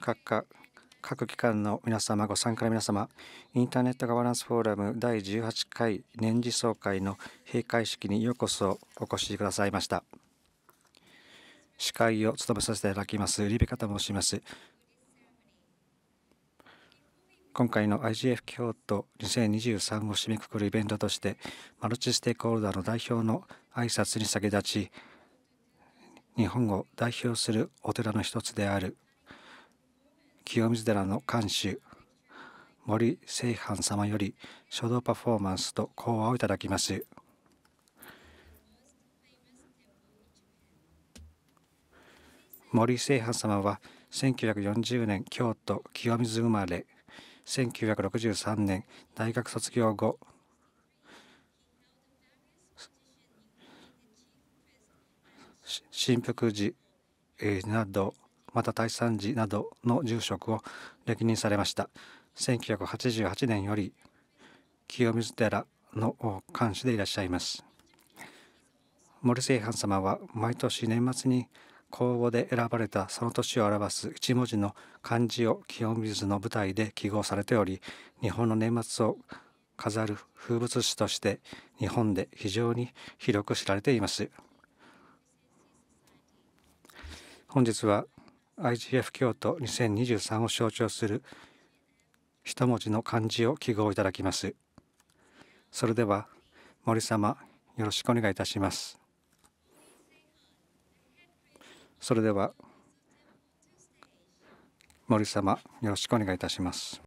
各各機関の皆様、ご参加の皆様、インターネットガバナンスフォーラム第18回年次総会の閉会式にようこそお越しくださいました。司会を務めさせていただきます、リベカと申します。今回の IGF 京都2023を締めくくるイベントとして、マルチステークホルダーの代表の挨拶に先立ち、日本を代表するお寺の一つである清水寺の館主森清範様より書道パフォーマンスと講話をいただきます。森清範様は1940年京都清水生まれ1963年大学卒業後神福寺、などまた大山寺などの住職を歴任されました1988年より清水寺の監視でいらっしゃいます森清範様は毎年年末に公募で選ばれたその年を表す一文字の漢字を清水の舞台で記号されており日本の年末を飾る風物詩として日本で非常に広く知られています。本日は IGF 京都2023を象徴する一文字の漢字を記号いただきますそれでは森様よろしくお願いいたしますそれでは森様よろしくお願いいたします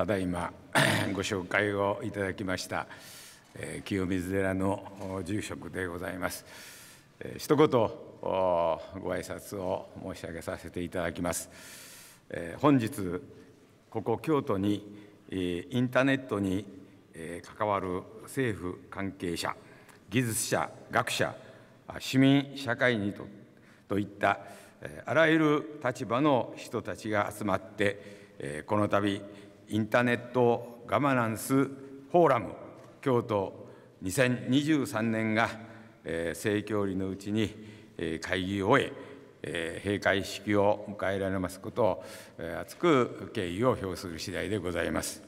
ただいま ご紹介をいただきました、えー、清水寺の住職でございます、えー、一言ご挨拶を申し上げさせていただきます、えー、本日ここ京都に、えインターネットに、え関わる政府関係者技術者学者市民社会にとといったえあらゆる立場の人たちが集まってえこの度インターネットガバナンスフォーラム京都2023年が、えー、政教理のうちに、え会議を終ええ閉会式を迎えられますことを、え厚く敬意を表する次第でございます。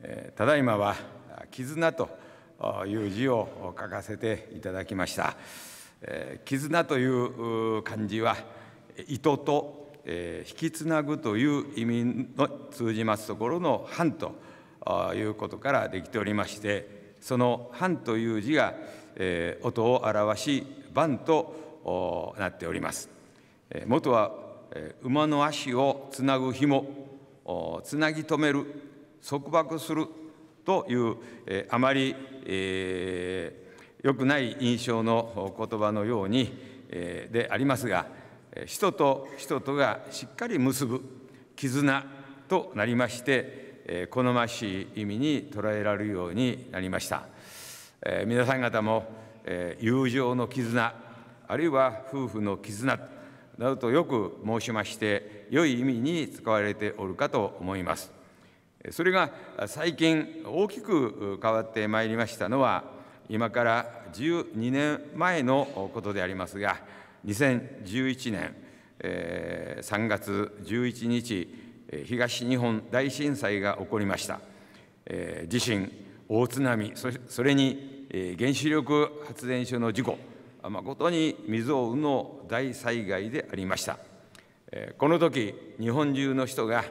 えただいまは「絆」という字を書かせていただきました。え絆という漢字は糸とえ引きつなぐという意味の通じますところの「藩」ということからできておりましてその「藩」という字が、え音を表し「番」となっております。え元は、え馬の足をつなぐ紐つなぎ止める束縛するという、えあまり、え良くない印象の言葉のように、えでありますが。人と人とがしっかり結ぶ絆となりまして好ましい意味に捉えられるようになりました皆さん方も友情の絆あるいは夫婦の絆などとよく申しまして良い意味に使われておるかと思いますそれが最近大きく変わってまいりましたのは今から12年前のことでありますが2011年、えー、3月11日東日本大震災が起こりました、えー、地震大津波それに、えー、原子力発電所の事故誠に未曾有の大災害でありました、えー、この時日本中の人が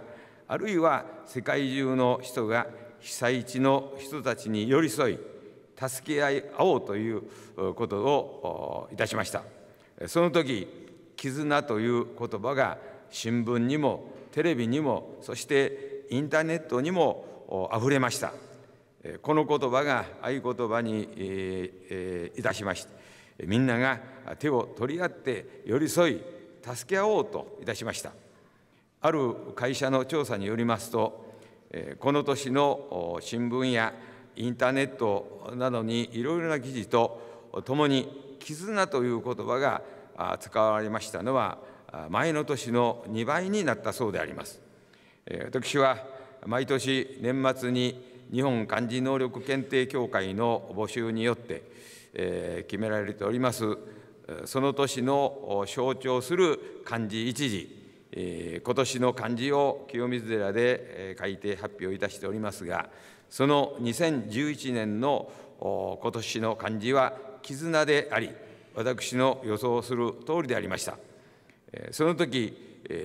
あるいは世界中の人が被災地の人たちに寄り添い助け合おうということをいたしました。その時絆という言葉が新聞にもテレビにもそしてインターネットにもあふれましたこの言葉が合言葉に、えいたしましてみんなが手を取り合って寄り添い助け合おうといたしましたある会社の調査によりますとこの年の新聞やインターネットなどにいろいろな記事とともに絆という言葉が使われましたのは前の年の2倍になったそうであります。私は毎年年末に日本漢字能力検定協会の募集によって、え決められておりますその年の象徴する漢字一字、今年の漢字を清水寺で改定発表いたしておりますがその2011年の今年の漢字は絆であり私の予想する通りでありましたその時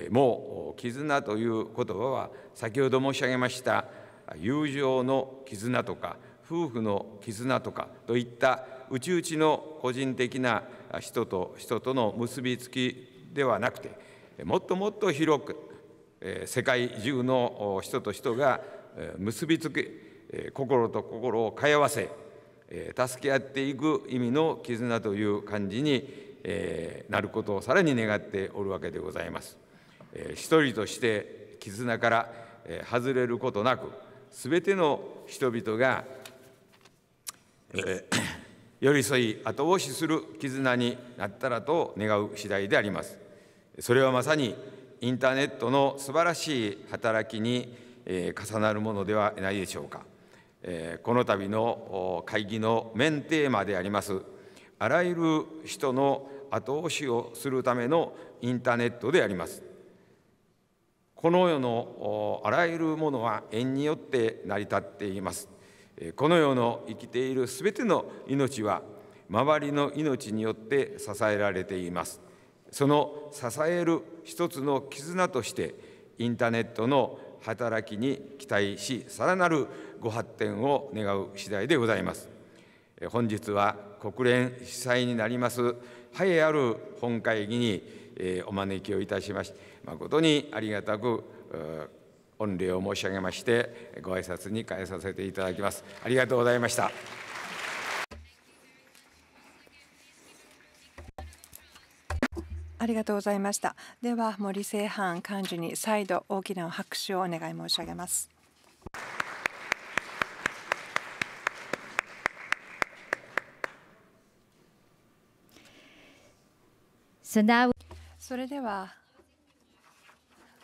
もう絆という言葉は先ほど申し上げました友情の絆とか夫婦の絆とかといった内々の個人的な人と人との結びつきではなくてもっともっと広く世界中の人と人が結びつき心と心を通わせえ助け合っていく意味の絆という感じに、えなることをさらに願っておるわけでございます。え一人として絆から、え外れることなくすべての人々が、え 寄り添い後押しする絆になったらと願う次第であります。それはまさにインターネットの素晴らしい働きに、え重なるものではないでしょうか。この度の会議のメンテーマでありますあらゆる人の後押しをするためのインターネットでありますこの世のあらゆるものは縁によって成り立っていますこの世の生きているすべての命は周りの命によって支えられていますその支える一つの絆としてインターネットの働きに期待しさらなるご発展を願う次第でございます本日は国連主催になります栄えある本会議にお招きをいたしまし誠にありがたく御礼を申し上げましてご挨拶に変えさせていただきますありがとうございましたありがとうございましたでは森清範幹事に再度大きな拍手をお願い申し上げますそれでは、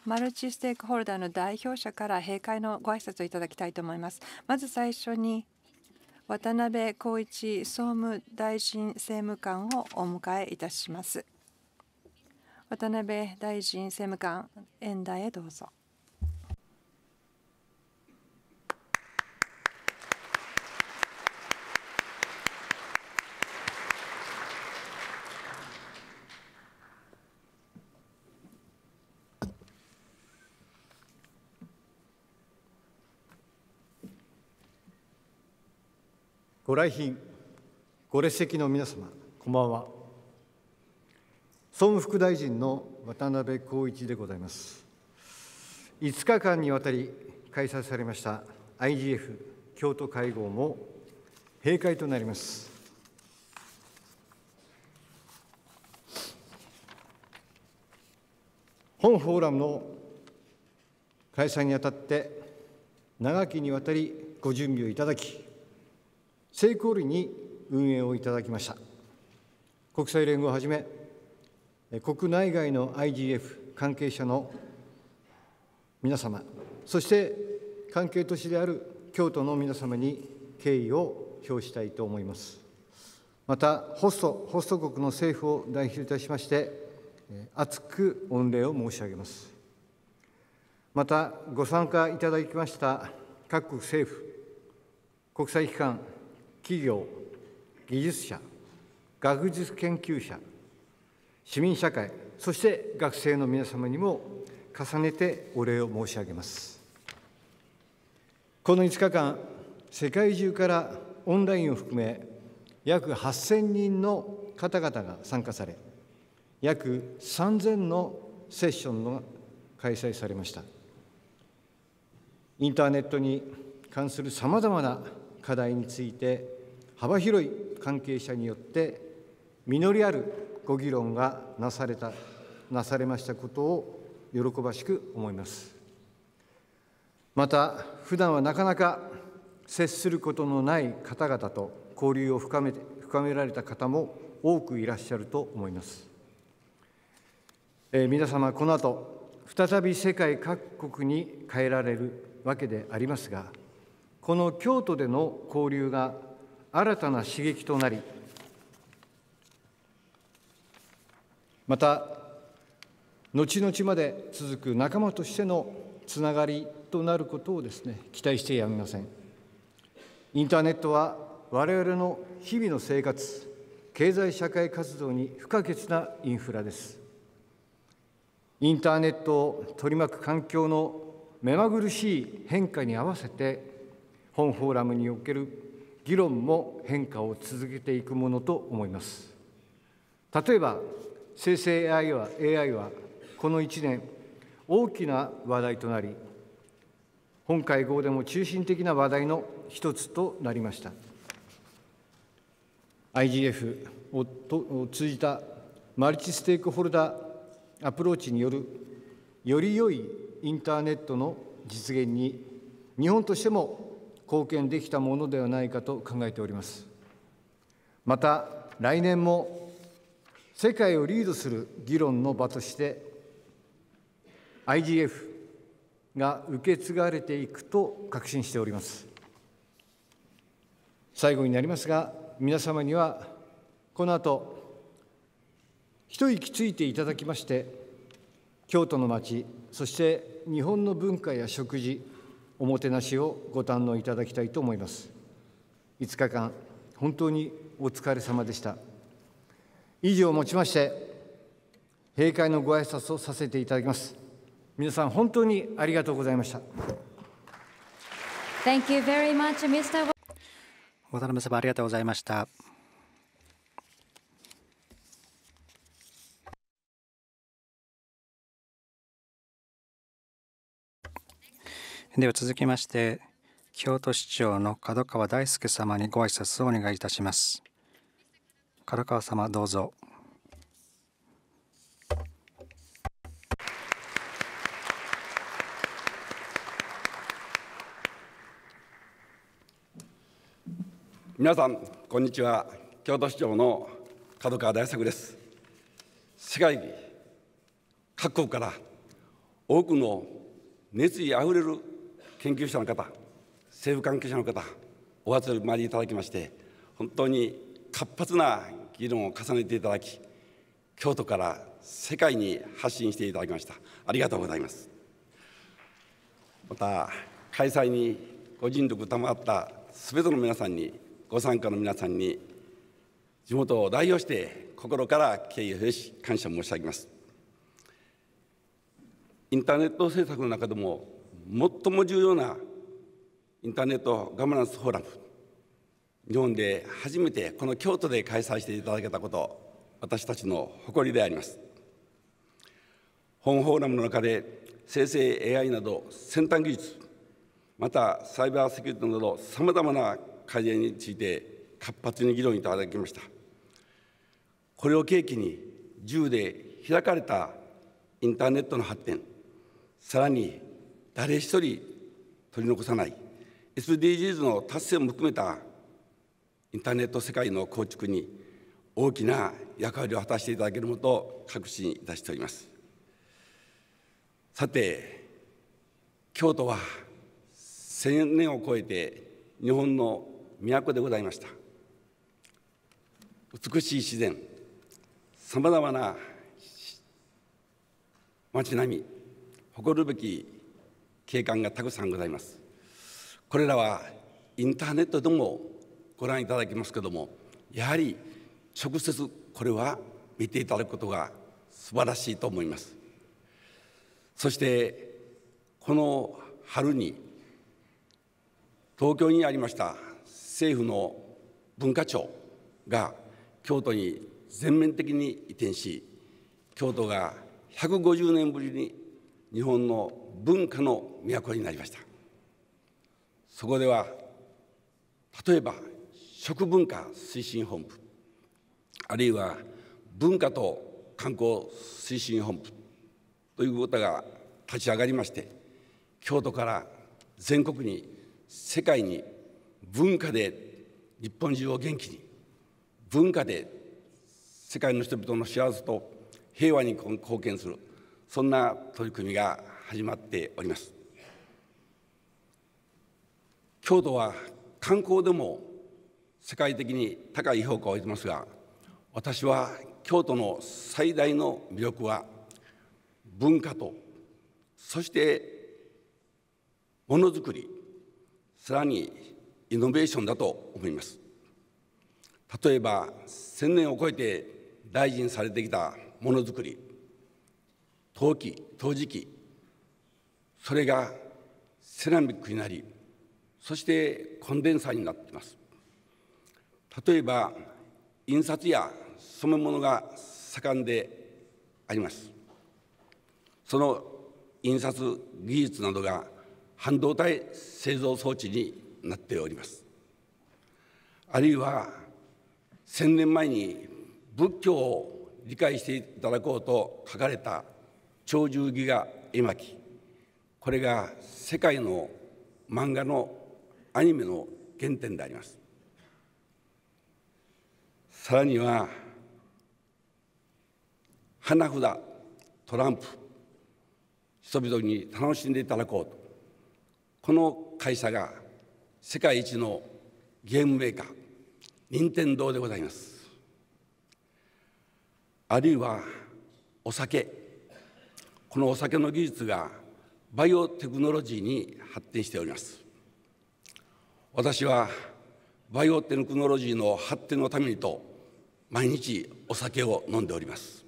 マルチステークホルダーの代表者から閉会のご挨拶をいただきたいと思います。まず最初に渡辺浩一総務大臣政務官をお迎えいたします。渡辺大臣政務官、演台へどうぞ。ご来賓、ご列席の皆様、こんばんは。総務副大臣の渡辺光一でございます。5日間にわたり開催されました IGF 京都会合も閉会となります。本フォーラムの開催にあたって長きにわたりご準備をいただき成功裏に運営をいただきました国際連合をはじめ国内外の IGF 関係者の皆様そして関係都市である京都の皆様に敬意を表したいと思いますまたホストホスト国の政府を代表いたしまして厚く御礼を申し上げますまたご参加いただきました各国政府国際機関企業技術者学術研究者市民社会そして学生の皆様にも重ねてお礼を申し上げますこの5日間世界中からオンラインを含め約8000人の方々が参加され約3000のセッションが開催されましたインターネットに関するさまざまな課題について幅広い関係者によって実りあるご議論がなされたなされましたことを喜ばしく思いますまた普段はなかなか接することのない方々と交流を深めて深められた方も多くいらっしゃると思います、えー、皆様この後再び世界各国に変えられるわけでありますがこの京都での交流が新たな刺激となりまた後々まで続く仲間としてのつながりとなることをですね期待してやみませんインターネットは我々の日々の生活経済社会活動に不可欠なインフラですインターネットを取り巻く環境の目まぐるしい変化に合わせて本フォーラムにおける議論も変化を続けていくものと思います。例えば、生成 AI は AI はこの1年、大きな話題となり、本会合でも中心的な話題の一つとなりました。IGF をを通じたマルチステークホルダーアプローチによるより良いインターネットの実現に日本としても貢献できたものではないかと考えておりますまた来年も世界をリードする議論の場として IGF が受け継がれていくと確信しております最後になりますが皆様にはこの後一息ついていただきまして京都の街そして日本の文化や食事おもてなしをご堪能いただきたいと思います5日間本当にお疲れ様でした以上をもちまして閉会のご挨拶をさせていただきます皆さん本当にありがとうございました Thank you very much, Mr. 渡辺様ありがとうございました。では続きまして京都市長の角川大輔様にご挨拶をお願いいたします角川様どうぞ皆さんこんにちは京都市長の角川大作です世界各国から多くの熱意あふれる研究者の方、政府関係者の方、お集まりいただきまして、本当に活発な議論を重ねていただき、京都から世界に発信していただきました。ありがとうございます。また、開催にご尽力賜ったすべての皆さんに、ご参加の皆さんに、地元を代表して心から敬意を表し、感謝申し上げます。インターネット政策の中でも最も重要なインターネットガバナンスフォーラム日本で初めてこの京都で開催していただけたこと私たちの誇りであります本フォーラムの中で生成 AI など先端技術またサイバーセキュリティなどさまざまな改善について活発に議論いただきましたこれを契機に銃で開かれたインターネットの発展さらに誰一人取り残さない SDGs の達成も含めたインターネット世界の構築に大きな役割を果たしていただけるもと確信いたしておりますさて京都は千年を超えて日本の都でございました美しい自然さまざまな街並み誇るべき景観がたくさんございます。これらはインターネットでもご覧いただきますけどもやはり直接これは見ていただくことが素晴らしいと思いますそしてこの春に東京にありました政府の文化庁が京都に全面的に移転し京都が150年ぶりに日本の文化の都になりましたそこでは例えば食文化推進本部あるいは文化と観光推進本部ということが立ち上がりまして京都から全国に世界に文化で日本中を元気に文化で世界の人々の幸せと平和に貢献するそんな取り組みが始まっております京都は観光でも世界的に高い評価を得てますが私は京都の最大の魅力は文化とそしてものづくりさらにイノベーションだと思います例えば1000年を超えて大事にされてきたものづくり後期陶磁器それがセラミックになりそしてコンデンサーになっています例えば印刷や染め物が盛んでありますその印刷技術などが半導体製造装置になっておりますあるいは1000年前に仏教を理解していただこうと書かれた鳥獣戯画絵巻これが世界の漫画のアニメの原点でありますさらには花札トランプ人々に楽しんでいただこうとこの会社が世界一のゲームメーカー任天堂でございますあるいはお酒このお酒の技術がバイオテクノロジーに発展しております私はバイオテクノロジーの発展のためにと毎日お酒を飲んでおります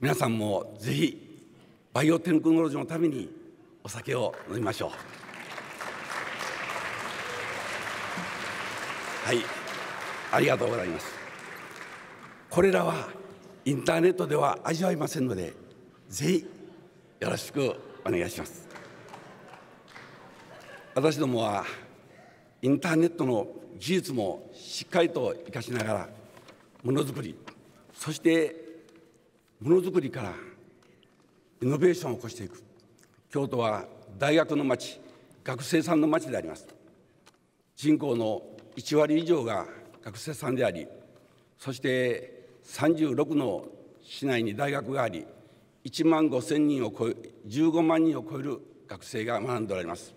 皆さんもぜひバイオテクノロジーのためにお酒を飲みましょうはいありがとうございますこれらはインターネットでは味わいませんのでぜひよろしくお願いします私どもはインターネットの技術もしっかりと生かしながらものづくりそしてものづくりからイノベーションを起こしていく京都は大学の町学生さんの町であります人口の1割以上が学生さんでありそして36の市内に大学があり1万5千人を超え15万人を超える学生が学んでおられます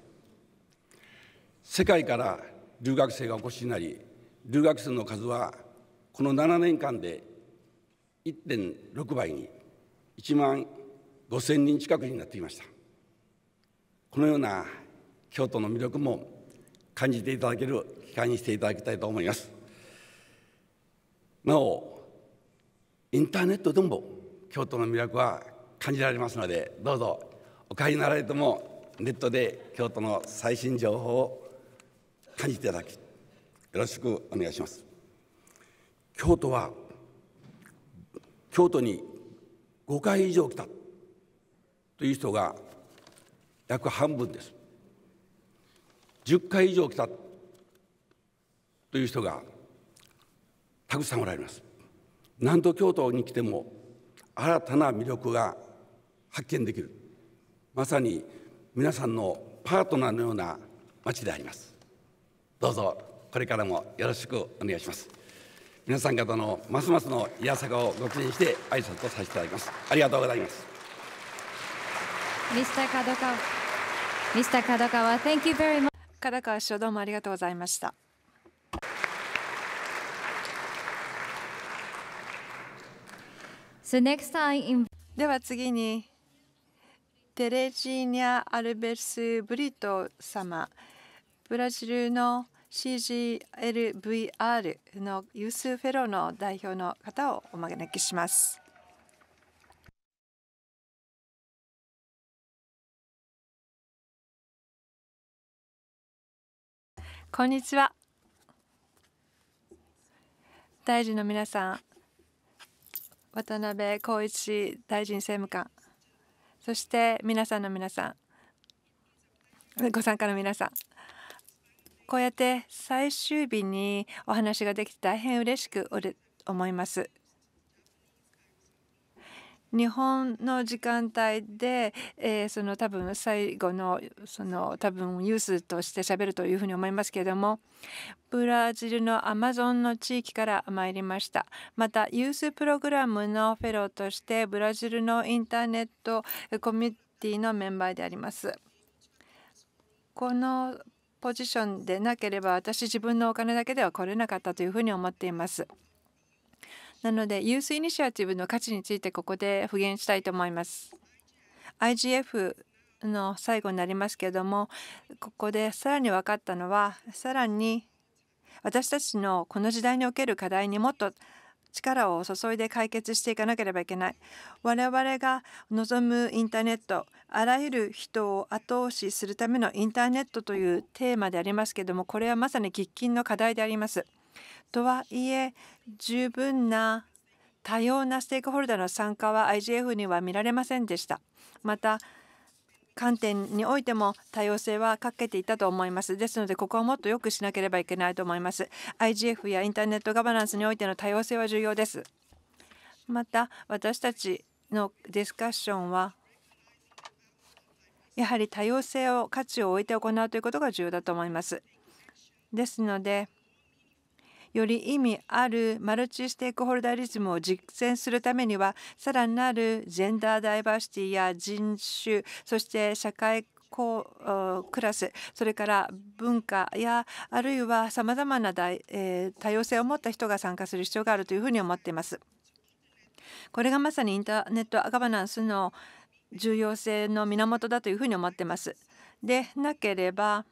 世界から留学生がお越しになり留学生の数はこの7年間で1.6倍に1万5千人近くになってきましたこのような京都の魅力も感じていただける機会にしていただきたいと思いますなおインターネットでも京都の魅力は感じられますのでどうぞお買いになられてもネットで京都の最新情報を感じていただきよろしくお願いします。京都は京都に5回以上来たという人が約半分です10回以上来たという人がたくさんおられます南都京都に来ても新たな魅力が発見できるまさに皆さんのパートナーのような町でありますどうぞこれからもよろしくお願いします皆さん方のますますの癒さをご記念して挨拶とさせていただきますありがとうございますミスター d o k a w a Mr. k a d o thank you very much カダカ師匠どうもありがとうございましたでは次にテレジーニャ・アルベス・ブリト様ブラジルの CGLVR のユースフェロの代表の方をお招きします。こんにちは。大臣の皆さん、渡辺浩一大臣政務官そして皆さんの皆さんご参加の皆さんこうやって最終日にお話ができて大変嬉しく思います日本の時間帯で、えー、その多分最後のその多分ユースとして喋るというふうに思いますけれどもブラジルのアマゾンの地域から参りましたまたユースプログラムのフェローとしてブラジルのインターネットコミュニティのメンバーであります。このポジションでなければ私自分のお金だけでは来れなかったというふうに思っています。なのでユースイニシアティブの価値についてここで復元したいと思います。IGF の最後になりますけれどもここでさらに分かったのはさらに私たちのこの時代における課題にもっと力を注いで解決していかなければいけない我々が望むインターネットあらゆる人を後押しするためのインターネットというテーマでありますけれどもこれはまさに喫緊の課題であります。とはいえ十分な多様なステークホルダーの参加は IGF には見られませんでした。また観点においても多様性は欠けていたと思いますですのでここはもっと良くしなければいけないと思います IGF やインターネットガバナンスにおいての多様性は重要ですまた私たちのディスカッションはやはり多様性を価値を置いて行うということが重要だと思いますですのでより意味あるマルチステークホルダリズムを実践するためにはさらなるジェンダーダイバーシティや人種そして社会クラスそれから文化やあるいはさまざまな多様性を持った人が参加する必要があるというふうに思っています。これがまさにインターネットガバナンスの重要性の源だというふうに思っています。でなければ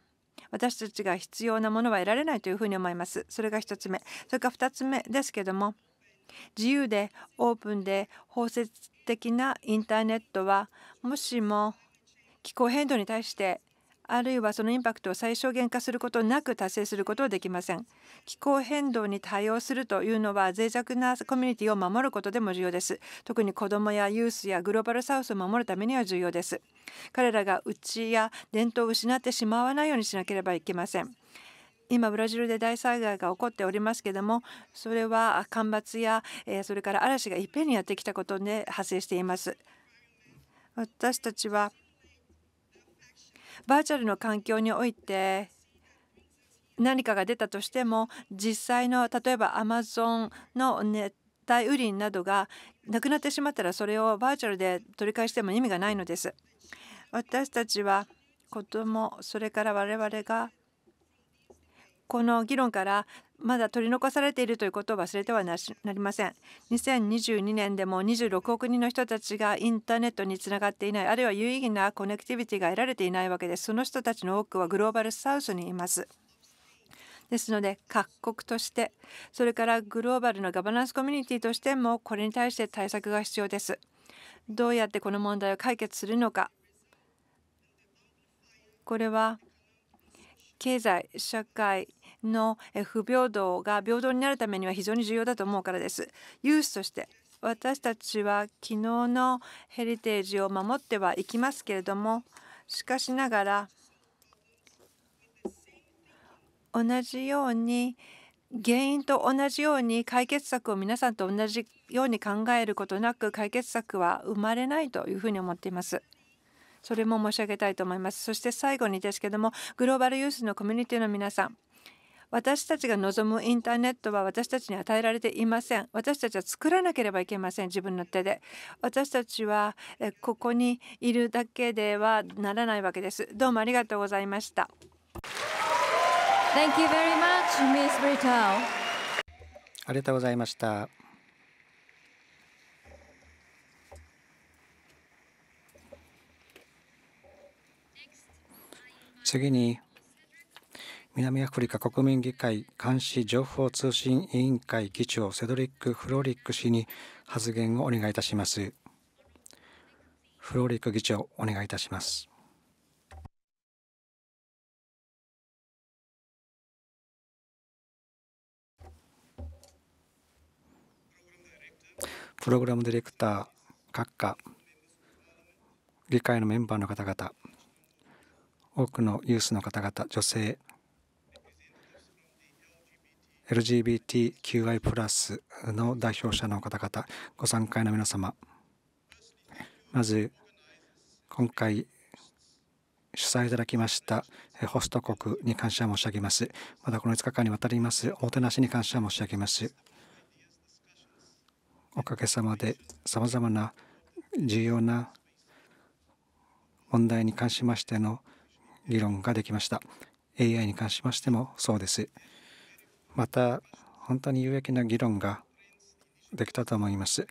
私たちが必要なものは得られないというふうに思います。それが1つ目。それから2つ目ですけども自由でオープンで包摂的なインターネットはもしも気候変動に対してあるいはそのインパクトを最小限化することなく達成することはできません気候変動に対応するというのは脆弱なコミュニティを守ることでも重要です特に子どもやユースやグローバルサウスを守るためには重要です彼らが家や伝統を失ってしまわないようにしなければいけません今ブラジルで大災害が起こっておりますけどもそれは干ばつやそれから嵐がいっぺんにやってきたことで発生しています私たちはバーチャルの環境において何かが出たとしても実際の例えばアマゾンの熱帯雨林などがなくなってしまったらそれをバーチャルで取り返しても意味がないのです。私たちは子どもそれから我々がこの議論からまだ取り残されているということを忘れてはなりません2022年でも26億人の人たちがインターネットにつながっていないあるいは有意義なコネクティビティが得られていないわけですその人たちの多くはグローバルサウスにいますですので各国としてそれからグローバルのガバナンスコミュニティとしてもこれに対して対策が必要ですどうやってこの問題を解決するのかこれは経済社会の不平等が平等になるためには非常に重要だと思うからです。ユースとして私たちは昨日のヘリテージを守ってはいきますけれどもしかしながら同じように原因と同じように解決策を皆さんと同じように考えることなく解決策は生まれないというふうに思っています。それも申し上げたいと思います。そして最後にですけどもグローバルユースのコミュニティの皆さん私たちが望むインターネットは私たちに与えられていません私たちは作らなければいけません自分の手で私たちはここにいるだけではならないわけですどうもありがとうございました Thank you very much, Miss Brito. ありがとうございました。次に南アフリカ国民議会監視情報通信委員会議長セドリック・フローリック氏に発言をお願いいたします。フローリック議長、お願いいたします。プログラムディレクター、閣下、議会のメンバーの方々、多くのユースの方々、女性、LGBTQI+ プラスの代表者の方々ご参加の皆様まず今回主催いただきましたホスト国に感謝申し上げます。またこの5日間にわたりますおもてなしに感謝申し上げます。おかげさまでさまざまな重要な問題に関しましての議論ができました。AI に関しましてもそうです。また本当に有益な議論ができたと思います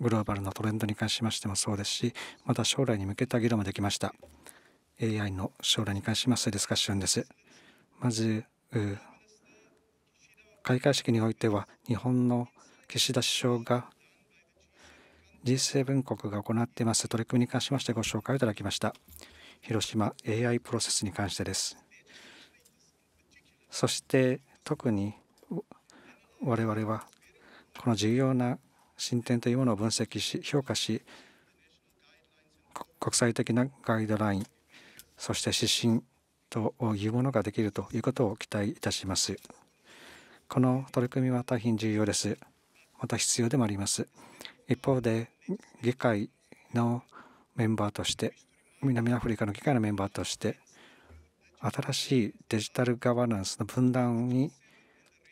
グローバルのトレンドに関しましてもそうですしまた将来に向けた議論もできました AI の将来に関しますディスカッションですまず開会式においては日本の岸田首相が G7 国が行っています取り組みに関しましてご紹介をいただきました広島 AI プロセスに関してですそして特に我々はこの重要な進展というものを分析し評価し国際的なガイドラインそして指針というものができるということを期待いたしますこの取り組みは大変重要ですまた必要でもあります一方で議会のメンバーとして南アフリカの議会のメンバーとして新しいデジタルガバナンスの分断に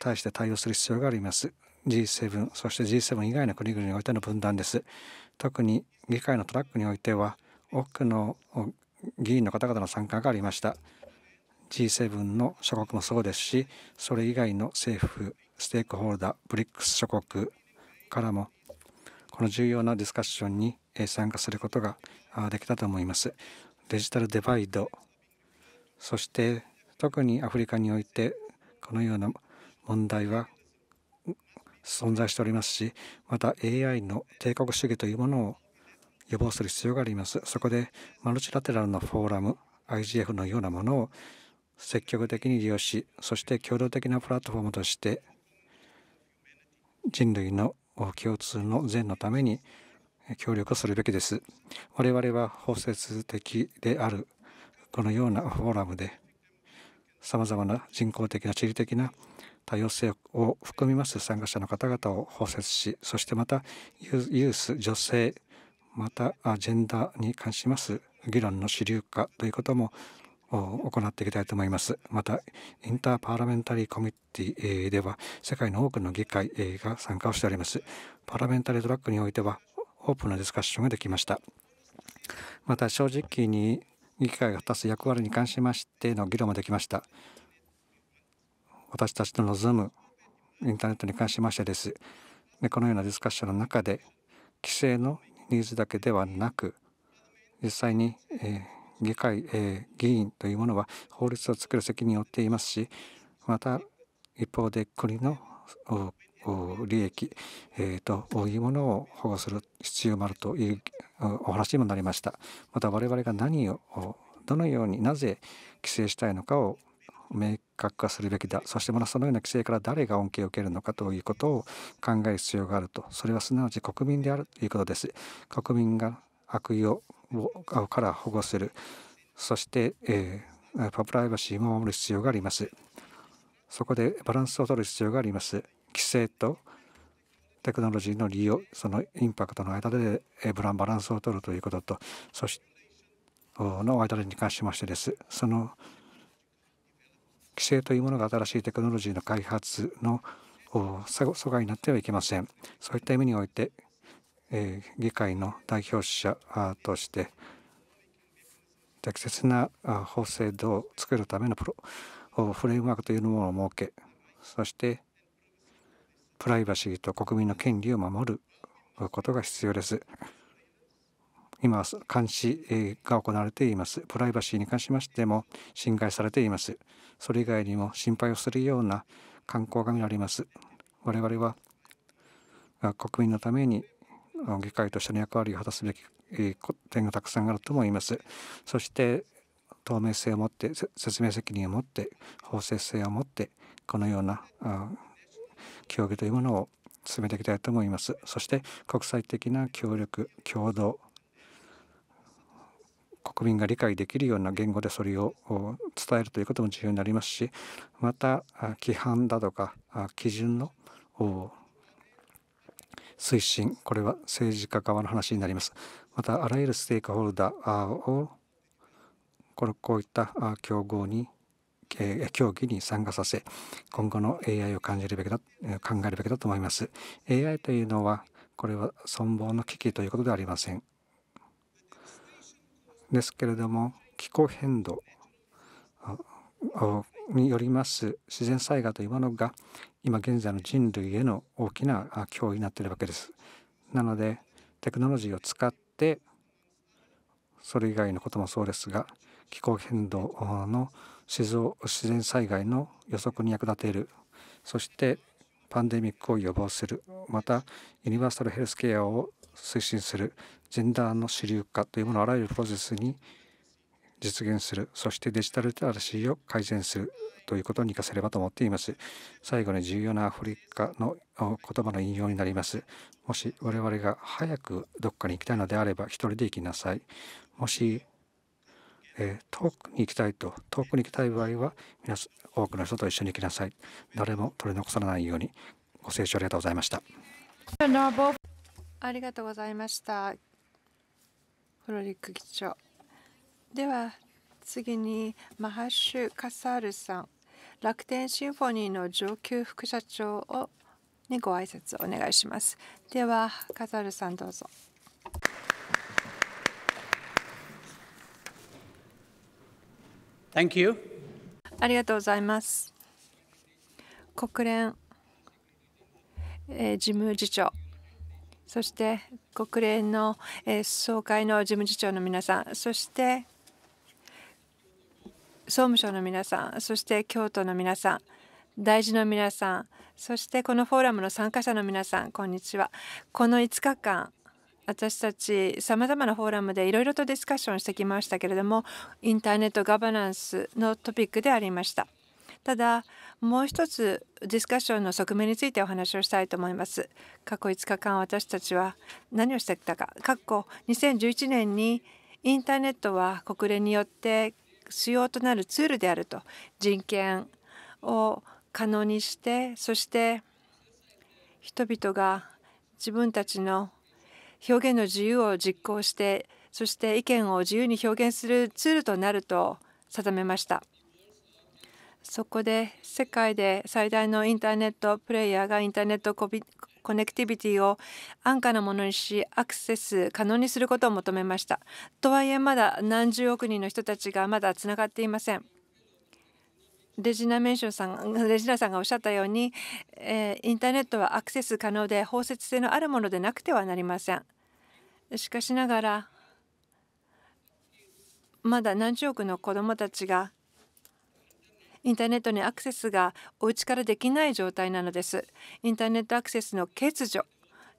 対して対応する必要があります。G7 そして G7 以外の国々においての分断です。特に議会のトラックにおいては多くの議員の方々の参加がありました。G7 の諸国もそうですしそれ以外の政府ステークホルダーブリックス諸国からもこの重要なディスカッションに参加することができたと思います。デジタルデバイドそして特にアフリカにおいてこのような問題は存在しておりますしまた AI の帝国主義というものを予防する必要がありますそこでマルチラテラルのフォーラム IGF のようなものを積極的に利用しそして共同的なプラットフォームとして人類の共通の善のために協力するべきです我々は包摂的であるこのようなフォーラムでさまざまな人工的な地理的な多様性を含みます参加者の方々を包摂しそしてまたユース女性またジェンダーに関します議論の主流化ということも行っていきたいと思いますまたインターパーラメンタリーコミュニティでは世界の多くの議会が参加をしておりますパラメンタリートラックにおいてはオープンなディスカッションができましたまた正直に議会が果たす役割に関しましての議論もできました。私たちの望むインターネットに関しましてです。でこのようなディスカッションの中で規制のニーズだけではなく実際に、えー、議会、えー、議員というものは法律を作る責任を負っていますしまた一方で国の利益、えーと、というものを保護する必要もあるというお話にもなりましたまた我々が何をどのようになぜ規制したいのかを明確化するべきだそしてまたそのような規制から誰が恩恵を受けるのかということを考える必要があるとそれはすなわち国民であるということです国民が悪意をから保護するそして、えー、プライバシーも守る必要がありますそこでバランスを取る必要があります規制とテクノロジーの利用そのインパクトの間でブランバランスを取るということとそしての間でに関しましてですその規制というものが新しいテクノロジーの開発の阻害になってはいけませんそういった意味において、えー、議会の代表者として適切な法制度を作るためのプロフレームワークというものを設けそしてプライバシーと国民の権利を守ることが必要です。今監視が行われています。プライバシーに関しましても侵害されています。それ以外にも心配をするような観光が見られます。我々は国民のために議会としての役割を果たすべき点がたくさんあると思います。そして透明性を持って説明責任を持って法制性を持ってこのような協議というものを進めていきたいと思います。そして国際的な協力、共同、国民が理解できるような言語でそれを伝えるということも重要になりますし、また規範だとか基準の推進、これは政治家側の話になります。またあらゆるステークホルダーをこういった競合にえー、競技に参加させ今後の AI を感じるべきだ考えるべきだと思います AI というのはこれは存亡の危機ということではありませんですけれども気候変動によります自然災害というものが今現在の人類への大きな脅威になっているわけですなのでテクノロジーを使ってそれ以外のこともそうですが気候変動の自然災害の予測に役立てるそしてパンデミックを予防するまたユニバーサルヘルスケアを推進するジェンダーの主流化というものをあらゆるプロセスに実現するそしてデジタルリテラシーを改善するということに生かせればと思っています最後に重要なアフリカの言葉の引用になりますもし我々が早くどっかに行きたいのであれば一人で行きなさいもしえー、遠くに行きたいと遠くに行きたい場合は皆多くの人と一緒に行きなさい誰も取り残さないようにご清聴ありがとうございましたありがとうございましたフロリック議長では次にマハッシュ・カサールさん楽天シンフォニーの上級副社長をにご挨拶をお願いしますではカサールさんどうぞ。Thank you. ありがとうございます。国連、えー、事務次長、そして国連の、えー、総会の事務次長の皆さん、そして総務省の皆さん、そして京都の皆さん、大事の皆さん、そしてこのフォーラムの参加者の皆さん、こんにちは。この5日間、私たちさまざまなフォーラムでいろいろとディスカッションしてきましたけれどもインターネットガバナンスのトピックでありましたただもう一つディスカッションの側面についてお話をしたいと思います過去5日間私たちは何をしてきたか過去2011年にインターネットは国連によって主要となるツールであると人権を可能にしてそして人々が自分たちの表現の自由を実行してそして意見を自由に表現するツールとなると定めましたそこで世界で最大のインターネットプレイヤーがインターネットコネクティビティを安価なものにしアクセス可能にすることを求めましたとはいえまだ何十億人の人たちがまだつながっていませんレジナ・メンションさんレジナさんがおっしゃったように、えー、インターネットはアクセス可能で包摂性のあるものでなくてはなりませんしかしながらまだ何十億の子どもたちがインターネットにアクセスがお家からできない状態なのです。インターネットアクセスの欠如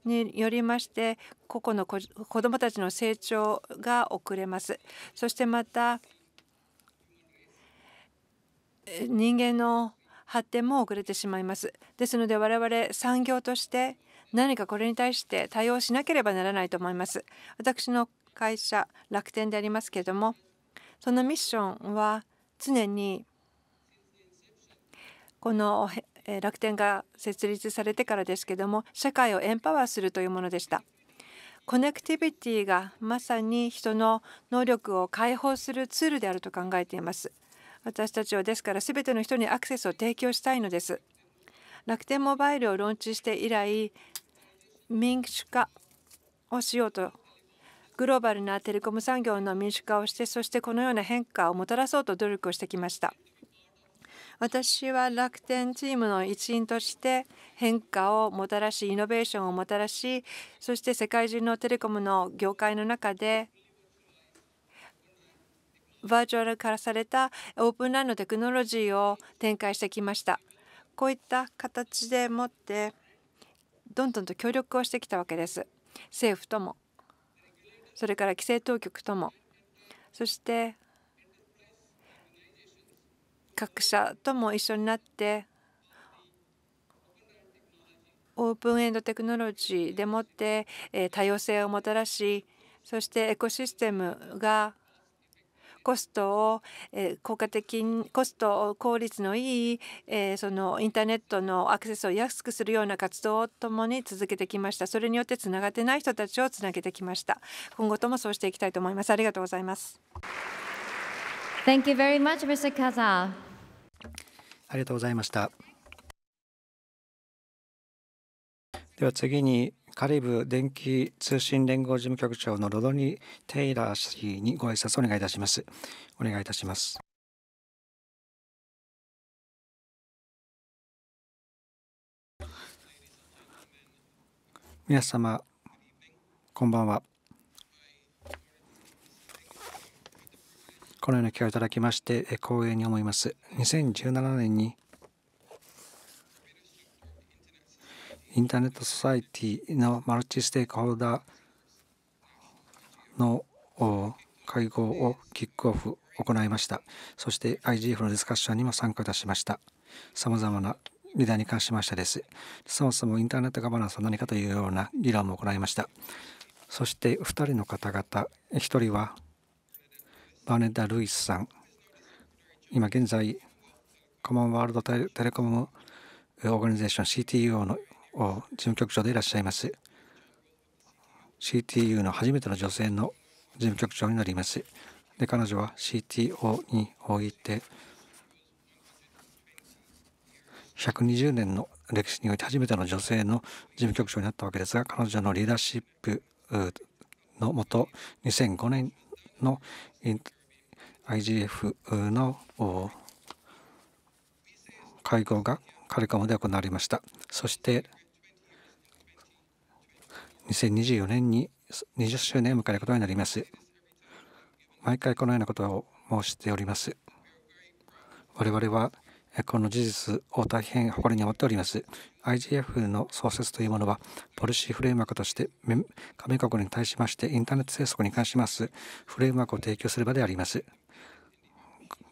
によりまして個々の子どもたちの成長が遅れます。そしてまた人間の発展も遅れてしまいます。ですので我々産業として何かこれに対して対応しなければならないと思います。私の会社楽天でありますけれどもそのミッションは常にこの楽天が設立されてからですけども社会をエンパワーするというものでしたコネクティビティがまさに人の能力を解放するツールであると考えています私たちはですから全ての人にアクセスを提供したいのです楽天モバイルをローンチして以来民主化をしようとグローバルなテレコム産業の民主化をしてそしてこのような変化をもたらそうと努力をしてきました私は楽天チームの一員として変化をもたらしイノベーションをもたらしそして世界中のテレコムの業界の中でバーチャル化されたオープンラインのテクノロジーを展開してきましたこういった形でもってどんどんと協力をしてきたわけです政府ともそれから規制当局ともそして各社とも一緒になってオープンエンドテクノロジーでもって多様性をもたらしそしてエコシステムがコストを、え効果的コスト効率のいい、えそのインターネットのアクセスを安くするような活動を共に続けてきましたそれによってつながってない人たちをつなげてきました今後ともそうしていきたいと思いますありがとうございます Thank you very much, Mr. Kaza. ありがとうございました。では次にカリブ電気通信連合事務局長のロドニー・テイラー氏にご挨拶をお願いいたします。お願いいたします。皆様、こんばんは。このような機会をいただきまして、光栄に思います。2017年にインターネットソサイティのマルチステークホルダーの会合をキックオフ行いましたそして IGF のディスカッションにも参加いたしましたさまざまな議題に関しましてですそもそもインターネットガバナンスは何かというような議論も行いましたそして2人の方々1人はバネダ・ルイスさん今現在コモンワールドテレコムオーガニゼーション CTO の事務局長でいらっしゃいます CTU の初めての女性の事務局長になりますで彼女は CTO において120年の歴史において初めての女性の事務局長になったわけですが彼女のリーダーシップのもと2005年の IGF の会合がカリコムで行われましたそして2024年に20周年を迎えることになります毎回このようなことを申しております我々はこの事実を大変誇りに思っております IGF の創設というものはポリシーフレームワークとして加盟国に対しましてインターネット政策に関しますフレームワークを提供する場であります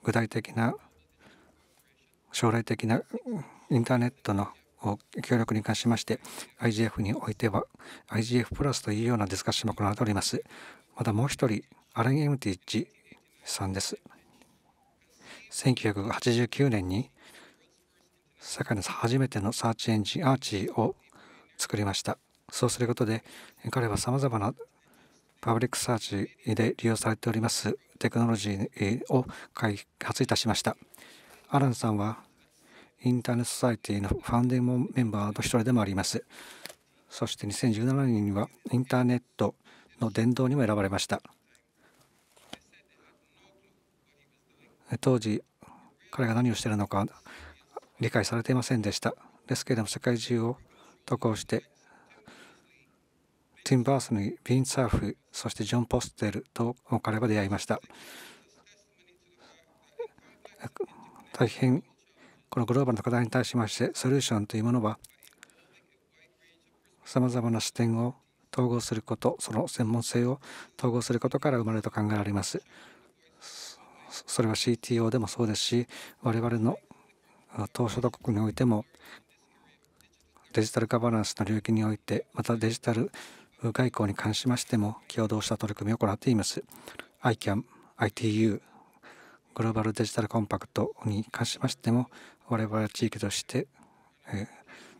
具体的な将来的なインターネットの協力に関しまして IGF においては IGF プラスというようなディスカッションも行われております。またもう一人アレン・エムティッチさんです。1989年に世界の初めてのサーチエンジンアーチを作りました。そうすることで彼は様々なパブリックサーチで利用されておりますテクノロジーを開発いたしました。アランさんはインターネットサイティのファンディングメンバーの一人でもあります。そして2017年にはインターネットの殿堂にも選ばれました。当時彼が何をしているのか理解されていませんでした。ですけれども世界中を渡航してティン・バースにビン・サーフそしてジョン・ポステルと彼は出会いました。大変このグローバルの課題に対しましてソリューションというものはさまざまな視点を統合することその専門性を統合することから生まれると考えられますそれは CTO でもそうですし我々の島所得国においてもデジタルガバナンスの領域においてまたデジタル外交に関しましても共同した取り組みを行っています ICAM、ITU グローバルデジタルコンパクトに関しましても我々地域として、え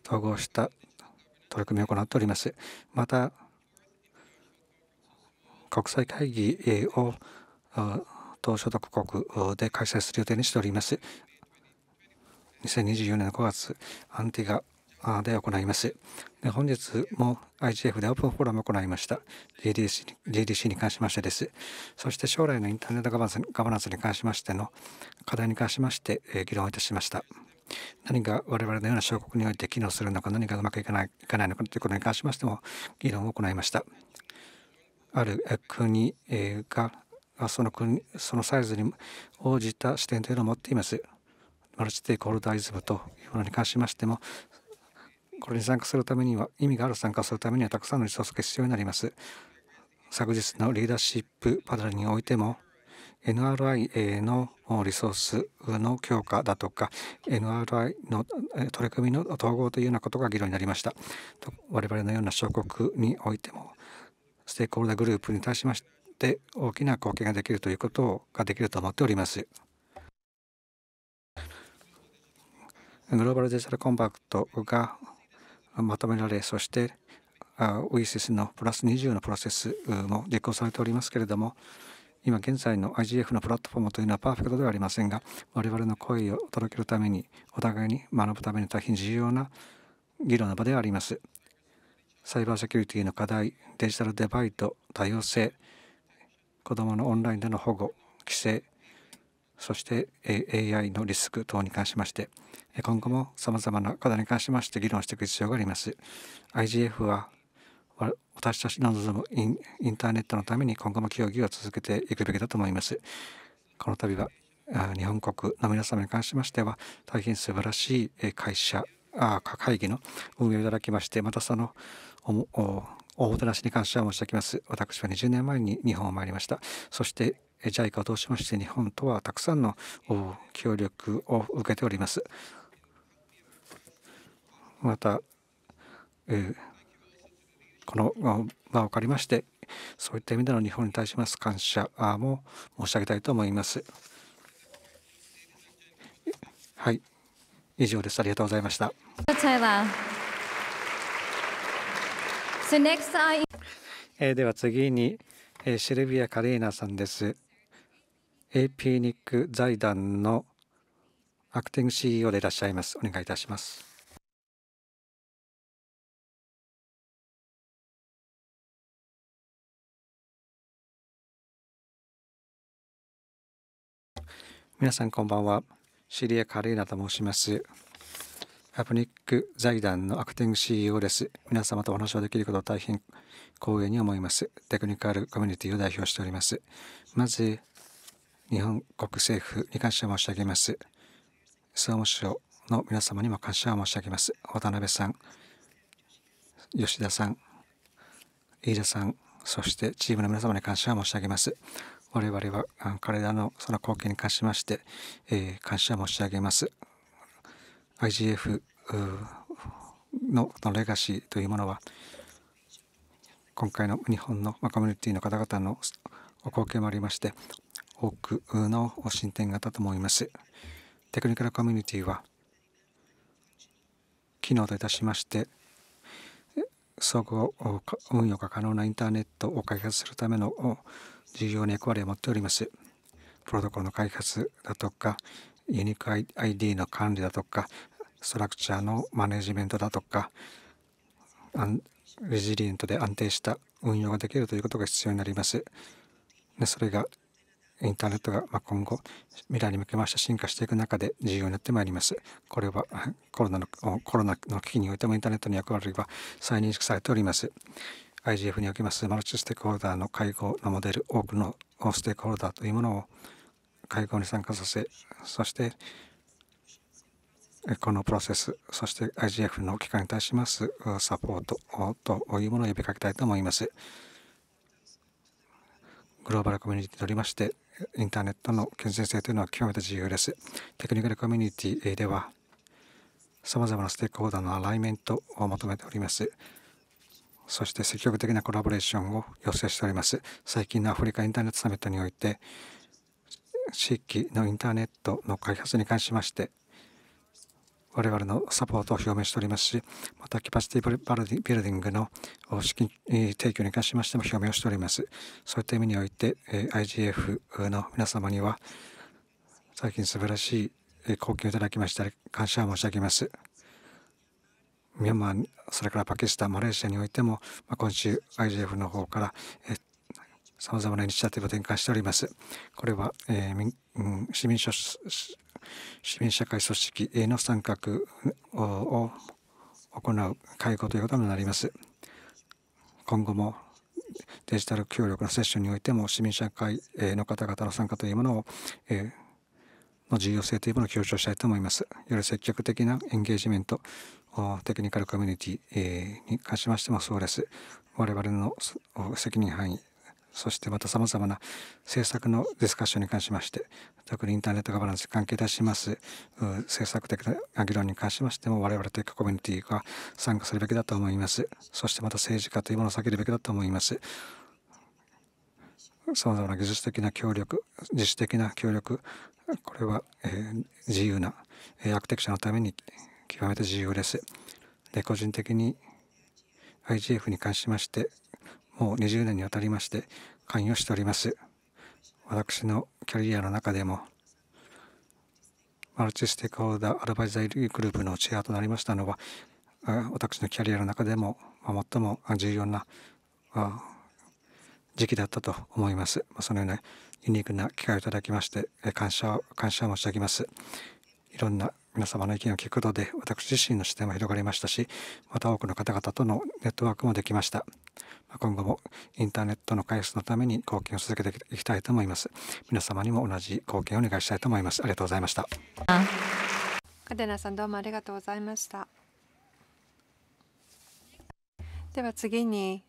ー、統合した取り組みを行っております。また、国際会議を党所得国で開催する予定にしております。2024年の5月、アンティガで行います。で本日も IGF でオープンフォーラムを行いました GDC に。GDC に関しましてです。そして将来のインターネットガバナンスに関しましての課題に関しまして、え議論をいたしました。何が我々のような小国において機能するのか何がうまくいかないいかないのかということに関しましても議論を行いました。ある国がその国そのサイズに応じた視点というのを持っています。マルチテークホルダーイズムというものに関しましてもこれに参加するためには、意味がある参加するためにはたくさんのリソースが必要になります。昨日のリーダーシップパネルにおいても、NRI のリソースの強化だとか NRI の取り組みの統合というようなことが議論になりました我々のような小国においてもステークホルダーグループに対しまして大きな貢献ができるということができると思っておりますグローバルデジタルコンパクトがまとめられそしてウイシスのプラス20のプロセスも実行されておりますけれども今現在の IGF のプラットフォームというのはパーフェクトではありませんが我々の声を届けるためにお互いに学ぶために大変重要な議論の場であります。サイバーセキュリティの課題デジタルデバイト多様性子どものオンラインでの保護規制そして AI のリスク等に関しまして今後も様々な課題に関しまして議論していく必要があります IGF は私たちの望むインターネットのために今後も協議を続けていくべきだと思いますこの度は日本国の皆様に関しましては大変素晴らしい会社あ会議の運営をいただきましてまたそのおもてなしに関しては申し上げます私は20年前に日本を参りましたそして JICA を通しまして日本とはたくさんの協力を受けております。また、えこの場を借りましてそういった意味での日本に対します感謝も申し上げたいと思います。はい、以上です。ありがとうございました。えでは次に、えシルビア・カレーナさんです。AP ニック財団のアクティング CEO でいらっしゃいます。お願いいたします。皆さんこんばんは。シリア・カレーナと申します。アプニック財団のアクティング CEO です。皆様とお話をできることを大変光栄に思います。テクニカルコミュニティを代表しております。まず、日本国政府に感謝申し上げます。総務省の皆様にも感謝を申し上げます。渡辺さん、吉田さん、飯田さん、そしてチームの皆様に感謝を申し上げます。我々は彼らのその貢献に関しまして、えー、感謝申し上げます。IGF ののレガシーというものは今回の日本のコミュニティの方々のお貢献もありまして多くの進展型と思います。テクニカルコミュニティは機能といたしまして総合運用が可能なインターネットを開発するための重要な役割を持っております。プロトコルの開発だとか、ユニーク ID の管理だとか、ストラクチャーのマネジメントだとか、レジリエントで安定した運用ができるということが必要になります。でそれがインターネットが今後未来に向けまして進化していく中で重要になってまいります。これはコロナのコロナの危機においてもインターネットの役割は再認識されております。IGF におきますマルチステークホルダーの会合のモデル、多くのステークホルダーというものを会合に参加させ、そしてこのプロセス、そして IGF の機関に対しますサポートというものを呼びかけたいと思います。グローバルコミュニティとりまして、インターネットの健全性というのは極めて重要です。テクニカルコミュニティでは、さまざまなステークホルダーのアライメントを求めております。そして積極的なコラボレーションを要請しております。最近のアフリカインターネットサミットにおいて、地域のインターネットの開発に関しまして、我々のサポートを表明しておりますし、またキャパシティビルディングの資金提供に関しましても表明をしております。そういった意味において、IGF の皆様には、最近素晴らしい貢献をいただきました感謝を申し上げます。ミャンマー、それからパキスタン、マレーシアにおいても、今週 IGF の方から、さまざまなイニシアティブを展開しております。これは、えー、市民書市民社会組織の参画を行う会合ということになります。今後もデジタル協力のセッションにおいても市民社会の方々の参加というものを、えの重要性というものを強調したいと思います。より積極的なエンゲージメント、テクニカルコミュニティに関しましてもそうです。我々の責任範囲そしてまたさまざまな政策のディスカッションに関しまして特にインターネットガバナンスに関係いたします政策的な議論に関しましても我々というコミュニティが参加するべきだと思いますそしてまた政治家というものを避けるべきだと思いますさまざまな技術的な協力自主的な協力これは、えー、自由な、えー、アーキテクチャのために極めて自由ですで個人的に IGF に関しましてもう20年にわたりまして関与しております私のキャリアの中でもマルチステークホルダーアドバイザリーグループのチェアとなりましたのは私のキャリアの中でも最も重要な時期だったと思います。そのようなユニークな機会をいただきまして感謝を感謝申し上げます。いろんな皆様の意見を聞くことで私自身の視点も広がりましたしまた多くの方々とのネットワークもできました今後もインターネットの開発のために貢献を続けていきたいと思います皆様にも同じ貢献をお願いしたいと思いますありがとうございましたカデナさんどうもありがとうございましたでは次に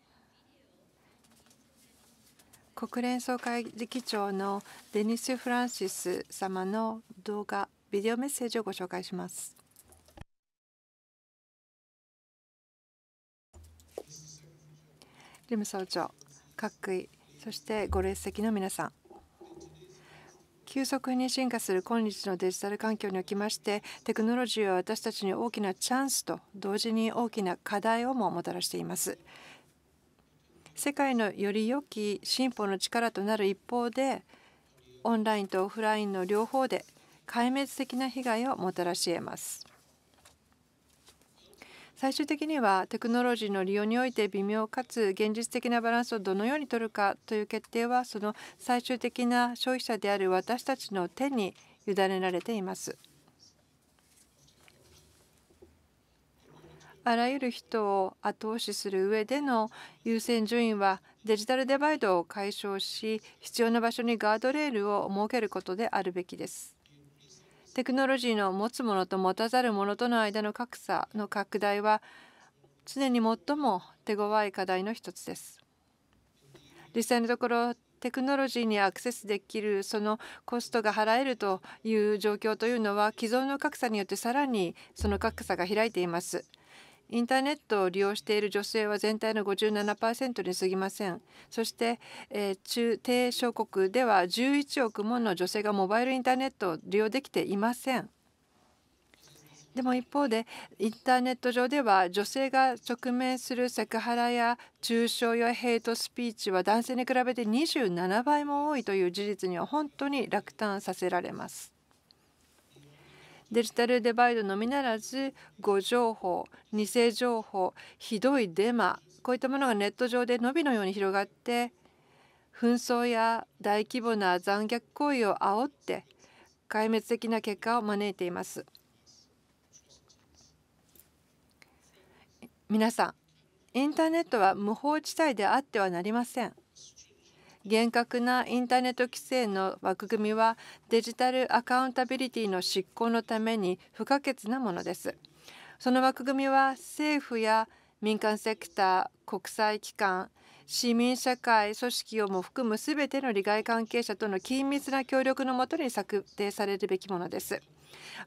国連総会議長のデニス・フランシス様の動画ビデオメッセージをご紹介します。リム総長、各位、そしてご列席の皆さん。急速に進化する今日のデジタル環境におきましてテクノロジーは私たちに大きなチャンスと同時に大きな課題をももたらしています世界のより良き進歩の力となる一方でオンラインとオフラインの両方で壊滅的な被害をもたらし得ます。最終的にはテクノロジーの利用において微妙かつ現実的なバランスをどのようにとるかという決定はその最終的な消費者である私たちの手に委ねられています。あらゆる人を後押しする上での優先順位はデジタルデバイドを解消し必要な場所にガードレールを設けることであるべきです。テクノロジーの持つものと持たざるものとの間の格差の拡大は常に最も手強い課題の一つです。実際のところテクノロジーにアクセスできるそのコストが払えるという状況というのは既存の格差によってさらにその格差が開いています。インターネットを利用している女性は全体の57%に過ぎませんそして、えー、中低諸国では11億もの女性がモバイルインターネットを利用できていませんでも一方でインターネット上では女性が直面するセクハラや中傷やヘイトスピーチは男性に比べて27倍も多いという事実には本当に落胆させられます。デジタルデバイドのみならず誤情報偽情報ひどいデマこういったものがネット上でのびのように広がって紛争や大規模な残虐行為を煽って壊滅的な結果を招いています。皆さんインターネットは無法地帯であってはなりません。厳格なインターネット規制の枠組みはデジタルアカウンタビリティの執行のために不可欠なものですその枠組みは政府や民間セクター国際機関市民社会組織をも含む全ての利害関係者との緊密な協力のもとに策定されるべきものです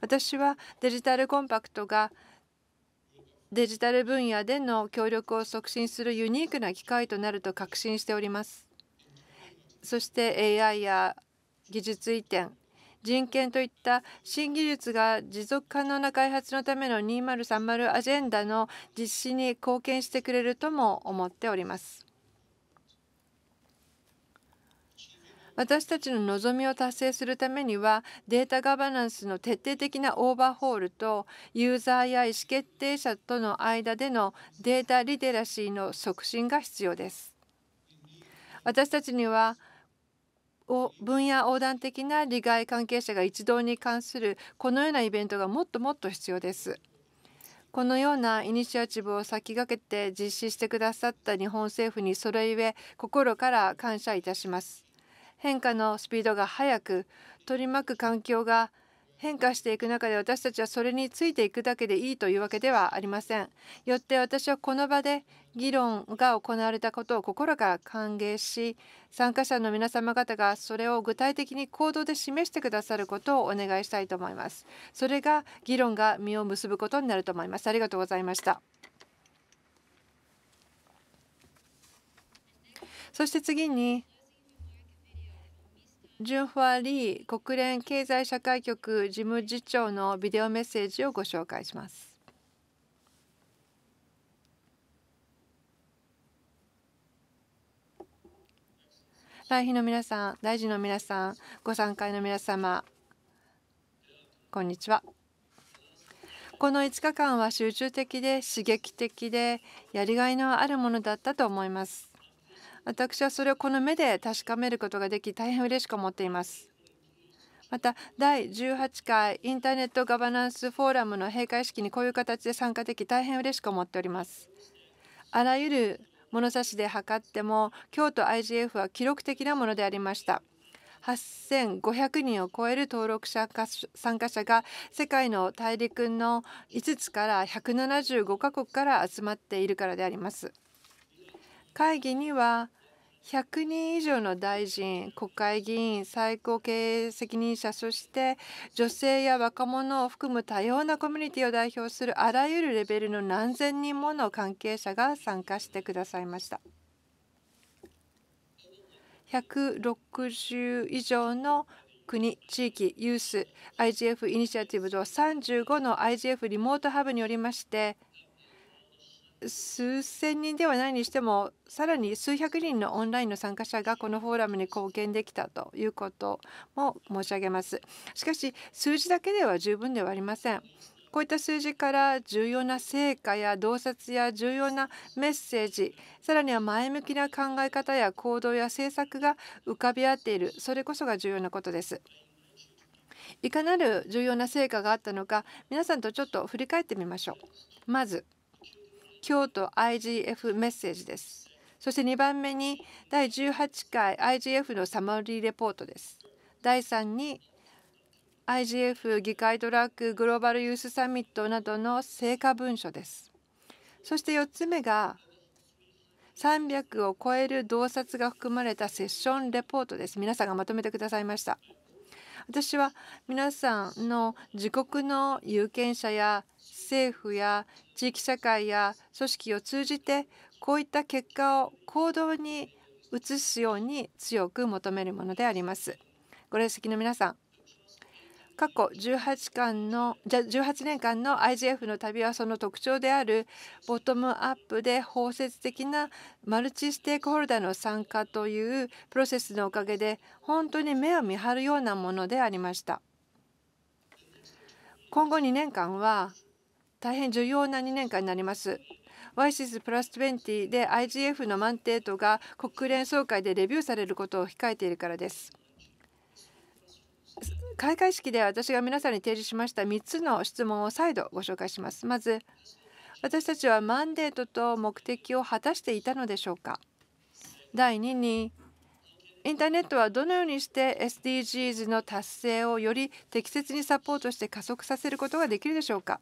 私はデジタルコンパクトがデジタル分野での協力を促進するユニークな機会となると確信しておりますそして AI や技術移転人権といった新技術が持続可能な開発のための2030アジェンダの実施に貢献してくれるとも思っております。私たちの望みを達成するためにはデータガバナンスの徹底的なオーバーホールとユーザーや意思決定者との間でのデータリテラシーの促進が必要です。私たちにはを分野横断的な利害関係者が一堂に関するこのようなイベントがもっともっと必要です。このようなイニシアチブを先駆けて実施してくださった日本政府にそれゆえ心から感謝いたします。変化のスピードが速く取り巻く環境が変化していく中で私たちはそれについていくだけでいいというわけではありません。よって私はこの場で議論が行われたことを心から歓迎し参加者の皆様方がそれを具体的に行動で示してくださることをお願いしたいと思います。それが議論が実を結ぶことになると思います。ありがとうございました。そして次にジュンファー・リー国連経済社会局事務次長のビデオメッセージをご紹介します。来賓の皆さん、大臣の皆さん、ご参加の皆様、こんにちは。この5日間は集中的で刺激的でやりがいのあるものだったと思います。私はそれをこの目で確かめることができ大変嬉しく思っています。また第18回インターネットガバナンスフォーラムの閉会式にこういう形で参加でき大変嬉しく思っております。あらゆる物差しで測っても京都 IGF は記録的なものでありました。8500人を超える登録者参加者が世界の大陸の5つから175カ国から集まっているからであります。会議には100人以上の大臣国会議員最高経営責任者そして女性や若者を含む多様なコミュニティを代表するあらゆるレベルの何千人もの関係者が参加してくださいました。160以上の国、地域、ユース、IGF イニシアティブと35の IGF リモートハブによりまして数千人ではないにしてもさらに数百人のオンラインの参加者がこのフォーラムに貢献できたということも申し上げますしかし数字だけでは十分ではありませんこういった数字から重要な成果や洞察や重要なメッセージさらには前向きな考え方や行動や政策が浮かび合っているそれこそが重要なことですいかなる重要な成果があったのか皆さんとちょっと振り返ってみましょうまず京都 IGF メッセージです。そして2番目に第18回 IGF のサマリーレポートです。第3に IGF 議会ドラッググローバルユースサミットなどの成果文書です。そして4つ目が300を超える洞察が含まれたセッションレポートです。皆さんがまとめてくださいました。私は皆さんの自国の有権者や政府や地域社会や組織を通じてこういった結果を行動に移すように強く求めるものであります。ご列席の皆さん過去 18, 間の18年間の IGF の旅はその特徴であるボトムアップで包摂的なマルチステークホルダーの参加というプロセスのおかげで本当に目を見張るようなものでありました。今後2年間は大変重要な2年間になります。YCIS プラス20で IGF のマンテートが国連総会でレビューされることを控えているからです。開会式で私が皆さんに提示しました3つの質問を再度ご紹介します。まず、私たちはマンデートと目的を果たしていたのでしょうか。第2に、インターネットはどのようにして SDGs の達成をより適切にサポートして加速させることができるでしょうか。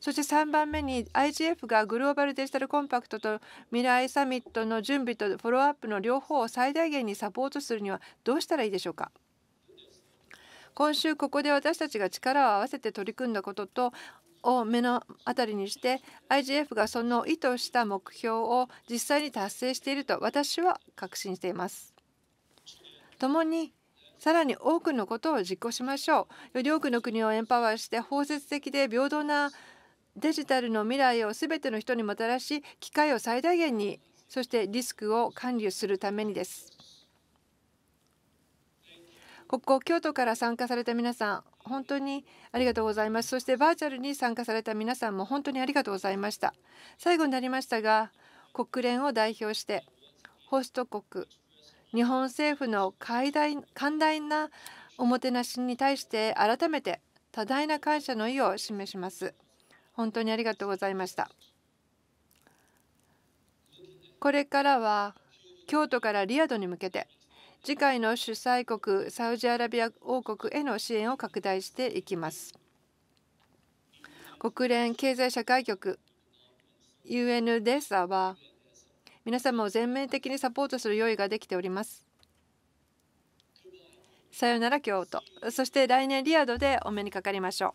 そして3番目に IGF がグローバルデジタルコンパクトと未来サミットの準備とフォローアップの両方を最大限にサポートするにはどうしたらいいでしょうか今週ここで私たちが力を合わせて取り組んだこととを目の当たりにして IGF がその意図した目標を実際に達成していると私は確信しています。共にさらに多くのことを実行しましょうより多くの国をエンパワーして包摂的で平等なデジタルの未来を全ての人にもたらし機会を最大限にそしてリスクを管理するためにですここ京都から参加された皆さん本当にありがとうございますそしてバーチャルに参加された皆さんも本当にありがとうございました最後になりましたが国連を代表してホスト国日本政府の寛大なおもてなしに対して改めて多大な感謝の意を示します。本当にありがとうございました。これからは京都からリアドに向けて次回の主催国サウジアラビア王国への支援を拡大していきます。国連経済社会局 UNDESA は皆様を全面的にサポートする用意ができております。さよなら京都そして来年リアドでお目にかかりましょう。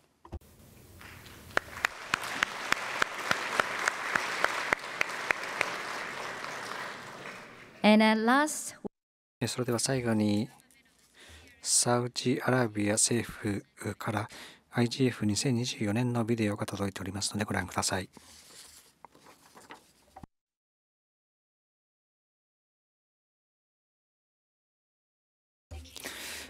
それでは最後にサウジアラビア政府から IGF2024 年のビデオが届いておりますのでご覧ください。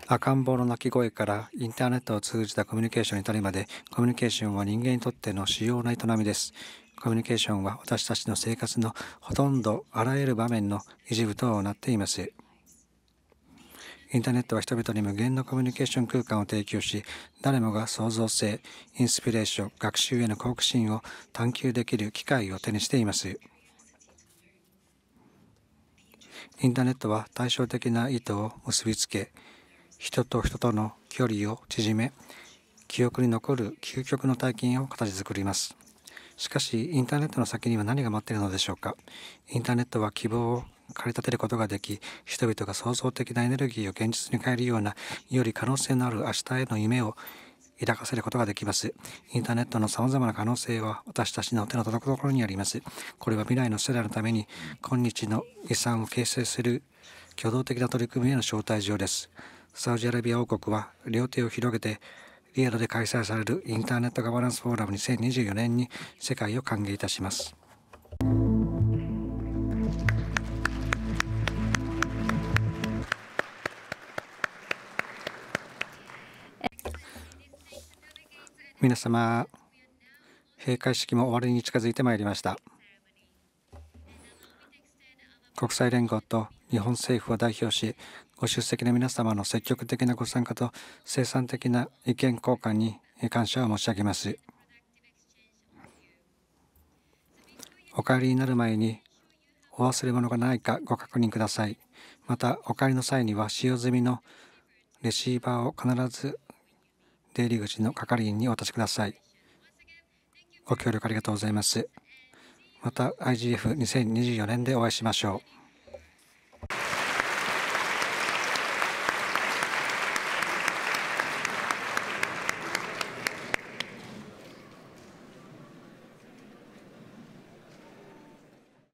赤ん坊の泣き声からインターネットを通じたコミュニケーションに至るまでコミュニケーションは人間にとっての主要な営みですコミュニケーションは私たちの生活のほとんどあらゆる場面の一部となっていますインターネットは人々に無限のコミュニケーション空間を提供し誰もが創造性インスピレーション学習への好奇心を探求できる機会を手にしていますインターネットは対照的な意図を結びつけ人と人との距離を縮め記憶に残る究極の体験を形作りますしかしインターネットの先には何が待っているのでしょうかインターネットは希望を駆り立てることができ人々が創造的なエネルギーを現実に変えるようなより可能性のある明日への夢を抱かせることができます。インターネットの様々な可能性は私たちの手の届くところにあります。これは未来の世代のために今日の遺産を形成する挙動的な取り組みへの招待状です。サウジアラビア王国は両手を広げてリアルで開催されるインターネットガバナンスフォーラム2024年に世界を歓迎いたします。皆様閉会式も終わりに近づいてまいりました国際連合と日本政府を代表しご出席の皆様の積極的なご参加と生産的な意見交換に感謝を申し上げます。お帰りになる前にお忘れ物がないかご確認ください。また、お帰りの際には使用済みのレシーバーを必ず出入り口の係員にお渡しください。ご協力ありがとうございます。また IGF2024 年でお会いしましょう。